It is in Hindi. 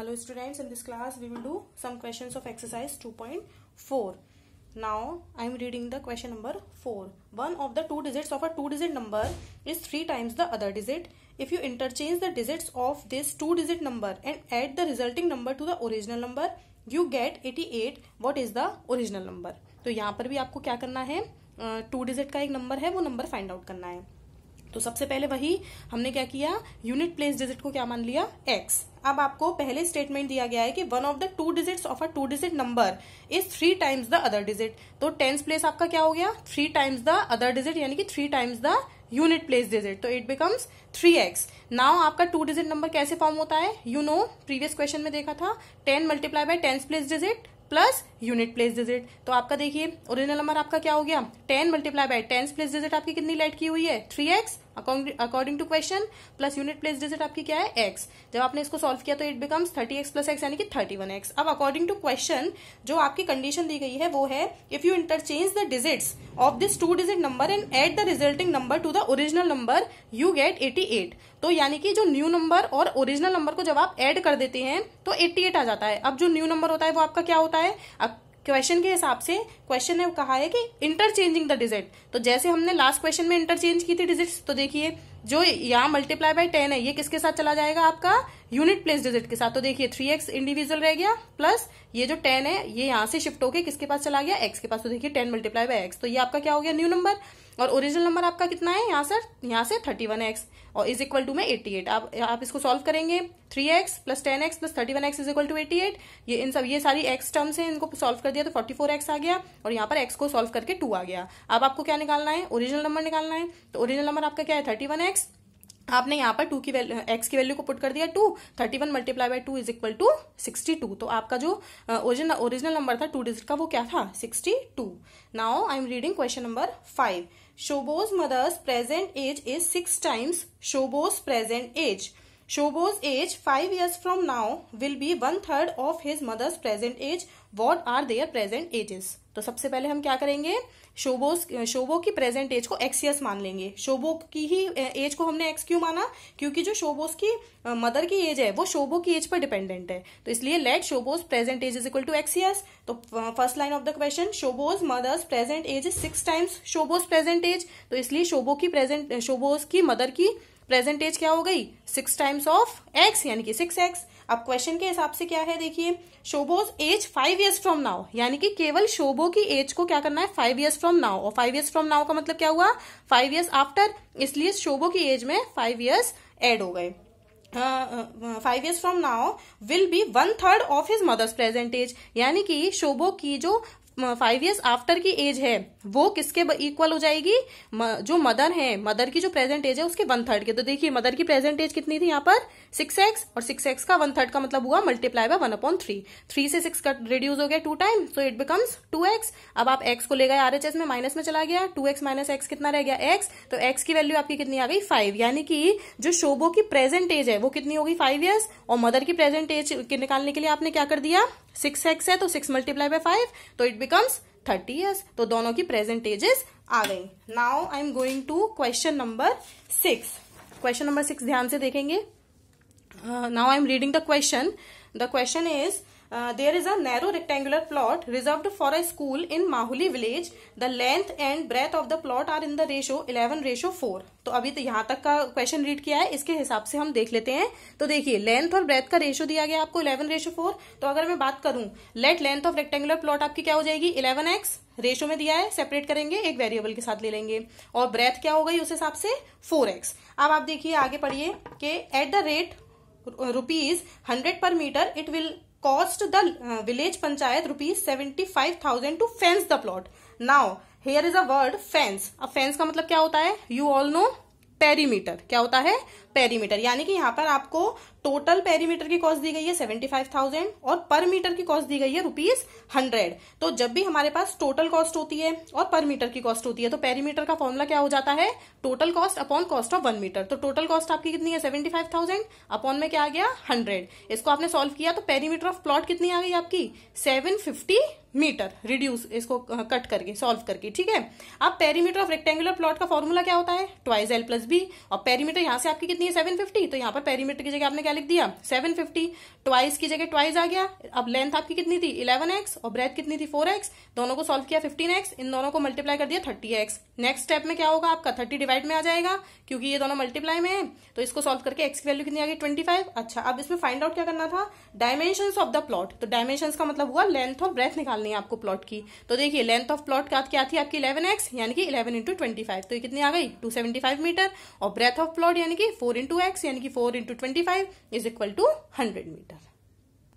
hello students in this class we will do some questions of exercise 2.4 now i am reading the question number 4 one of the two digits of a two digit number is three times the other digit if you interchange the digits of this two digit number and add the resulting number to the original number you get 88 what is the original number तो यहाँ पर भी आपको क्या करना है टू डिजिट का एक नंबर है वो नंबर फाइंड आउट करना है तो सबसे पहले वही हमने क्या किया यूनिट प्लेस डिजिट को क्या मान लिया एक्स अब आपको पहले स्टेटमेंट दिया गया है कि one of the two digits of a two digit number is three times the other digit तो टेंस प्लेस आपका क्या हो गया three times the other digit यानी कि three times the unit place digit तो it becomes three x now आपका टू डिजिट नंबर कैसे फॉर्म होता है यू नो प्रीवियस क्वेश्चन में देखा था ten multiply by tens place digit plus unit place digit तो आपका देखिए ओरिजिनल नंबर आपका क्या हो गया ten multiply by tens place digit आपकी कितनी लाइट की हुई है three x according to question plus unit place digit आपकी क्या है एक्स जब आपने इसको सॉल्व किया तो it becomes thirty x plus x यानी कि थर्टी वन एक्स अब अकॉर्डिंग टू क्वेश्चन जो आपकी कंडीशन दी गई है वो है if you interchange the digits of this two digit number and add the resulting number to the original number you get eighty eight तो यानी कि जो न्यू नंबर और ओरिजिनल नंबर को जब आप एड कर देते हैं तो एट्टी एट आ जाता है अब जो न्यू नंबर होता है वो आपका क्या होता है क्वेश्चन के हिसाब से क्वेश्चन ने कहा है कि इंटरचेंजिंग द डिजिट तो जैसे हमने लास्ट क्वेश्चन में इंटरचेंज की थी डिजिट तो देखिए जो यहाँ मल्टीप्लाई बाय टेन है ये किसके साथ चला जाएगा आपका यूनिट प्लेस डिजिट के साथ तो देखिए थ्री एक्स इंडिविजुअल रह गया प्लस ये जो टेन है ये यहाँ से शिफ्ट होके किसके पास चला गया एक्स के पास तो देखिए टेन मल्टीप्लाई बाय एक्स तो ये आपका क्या हो गया न्यू नंबर और ओरिजिनल नंबर आपका कितना है यहाँ सर यहाँ से थर्टी वन एक्स और इज इक्वल टू में एट्टी एट आप आप इसको सॉल्व करेंगे three x plus ten x plus thirty one x is equal to eighty eight ये इन सब ये सारी एक्स टर्म्स हैं इनको सॉल्व कर दिया तो फोर्टी फोर एक्स आ गया और यहाँ पर एक्स को सॉल्व करके टू आ गया अब आपको क्या निकालना है ओरिजिनल नंबर निकालना है तो ओरिजिनल नंबर आपका क्या है थर्टी वन एक्स आपने यहाँ पर टू की वैल्यू एक्स की वैल्यू को पुट कर दिया two thirty one multiply by two is equal to sixty two तो आपका जो ओरिजिनल नंबर था टू डिजिट का वो क्या था sixty two now I am reading question number five Shobo's mother's present age is six times Shobo's present age Shobo's age five years from now will be one third of his mother's present age what are their present ages तो सबसे पहले हम क्या करेंगे शोबो शोबो की प्रेजेंट एज को ईयर्स मान लेंगे शोबो की ही एज को हमने एक्स क्यों माना क्योंकि जो शोबोस की मदर की एज है वो शोबो की एज पर डिपेंडेंट है तो इसलिए let Shobo's present age is equal to years तो first line of the question Shobo's mother's present age is six times Shobo's present age तो इसलिए शोबो की प्रेजेंट शोबोज की मदर की प्रेजेंट एज क्या हो गई सिक्स टाइम्स ऑफ एक्स यानी कि सिक्स एक्स अब क्वेश्चन के हिसाब से क्या है देखिए Shobo's age five years from now यानी कि केवल शोबो की एज को क्या करना है फाइव ईयर्स फ्रॉम नाउ और फाइव ईयर्स फ्रॉम नाउ का मतलब क्या हुआ फाइव ईयर्स आफ्टर इसलिए शोबो की एज में फाइव ईयर्स एड हो गए five years from now will be one third of his mother's present age यानी कि शोबो की जो फाइव ईयर्स आफ्टर की एज है वो किसके इक्वल हो जाएगी जो मदर है मदर की जो प्रेजेंट एज है उसके वन थर्ड के तो देखिए मदर की प्रेजेंट एज कितनी थी यहाँ पर सिक्स एक्स और सिक्स एक्स का वन थर्ड का मतलब हुआ multiply by one upon three three से सिक्स का रिड्यूस हो गया two time so it becomes two x अब आप एक्स को ले गए आरएचएस में माइनस में चला गया टू एक्स माइनस एक्स कितना रह गया एक्स तो एक्स की वैल्यू आपकी कितनी आ गई फाइव यानी कि जो शोबो की प्रेजेंट एज है वो कितनी होगी फाइव ईयर्स और मदर की प्रेजेंट एज निकालने के लिए आपने क्या कर दिया सिक्स एक्स है तो सिक्स मल्टीप्लाई बाय फाइव तो इट बिकम्स थर्टी ईयर्स तो दोनों की प्रेजेंट एजेस आ गई now I am going to question number six question number six ध्यान से देखेंगे now I am reading the question the question is Uh, there is a narrow rectangular plot reserved for a school in Mahuli village. The length and breadth of the plot are in the ratio 11 ratio 4. तो अभी तो यहाँ तक का क्वेश्चन रीड किया है इसके हिसाब से हम देख लेते हैं तो देखिए लेंथ और ब्रेथ का रेशो दिया गया आपको 11 रेशो 4 तो अगर मैं बात करूं let length of rectangular plot आपकी क्या हो जाएगी 11x रेशो में दिया है सेपरेट करेंगे एक वेरिएबल के साथ ले लेंगे और ब्रेथ क्या हो गई उस हिसाब से 4x अब आप देखिए आगे पढ़िए कि at the rate rupees hundred per meter it will cost the village panchayat rupees 75000 to fence the plot now here is a word fence अब fence का मतलब क्या होता है you all know पेरीमीटर क्या होता है पेरीमीटर यानी कि यहाँ पर आपको टोटल पेरीमीटर की कॉस्ट दी गई है सेवेंटी फाइव थाउजेंड और पर मीटर की कॉस्ट दी गई है रुपीज हंड्रेड तो जब भी हमारे पास टोटल कॉस्ट होती है और पर मीटर की कॉस्ट होती है तो पेरीमीटर का फॉर्मूला क्या हो जाता है total cost upon cost of one meter तो टोटल कॉस्ट आपकी कितनी है सेवेंटी फाइव थाउजेंड अपॉन में क्या आ गया हंड्रेड इसको आपने सॉल्व किया तो पेरीमीटर ऑफ प्लॉट कितनी आ गई आपकी सेवन फिफ्टी मीटर रिड्यूस इसको कट करके सॉल्व करके ठीक है अब पेरीमीटर ऑफ रेक्टेंगुलर प्लॉट का फॉर्मूला क्या होता है ट्वाइस एल प्लस बी और पेरीमीटर यहां से आपकी कितनी ये सेवन फिफ्टी तो यहाँ पर पेरीमीटर की जगह आपने क्या लिख दिया सेवन फिफ्टी ट्वाइस की जगह ट्वाइस आ गया अब लेंथ आपकी कितनी थी इलेवन एक्स और ब्रेथ कितनी थी फोर एक्स दोनों को सॉल्व किया फिफ्टीन एक्स इन दोनों को मल्टीप्लाई कर दिया थर्टी एक्स नेक्स्ट स्टेप में क्या होगा आपका थर्टी डिवाइड में आ जाएगा क्योंकि ये दोनों मल्टीप्लाई में है तो इसको सॉल्व करके एक्स की वैल्यू कितनी आ गई ट्वेंटी फाइव अच्छा अब इसमें फाइंड आउट क्या करना था डायमेंशन ऑफ द प्लॉट तो डायमेंशन का मतलब हुआ लेंथ और ब्रेथ निकालनी है आपको प्लॉट की तो देखिए लेंथ ऑफ प्लॉट का क्या थी आपकी इलेवन एक्स यानी कि इलेवन इंटू ट्वेंटी फाइव तो ये कितनी आ गई टू सेवेंटी फाइव मीटर और ब्रेथ ऑफ प्लॉट यानी कि फोर इंटू एक्स यानी कि four into twenty five is equal to hundred metre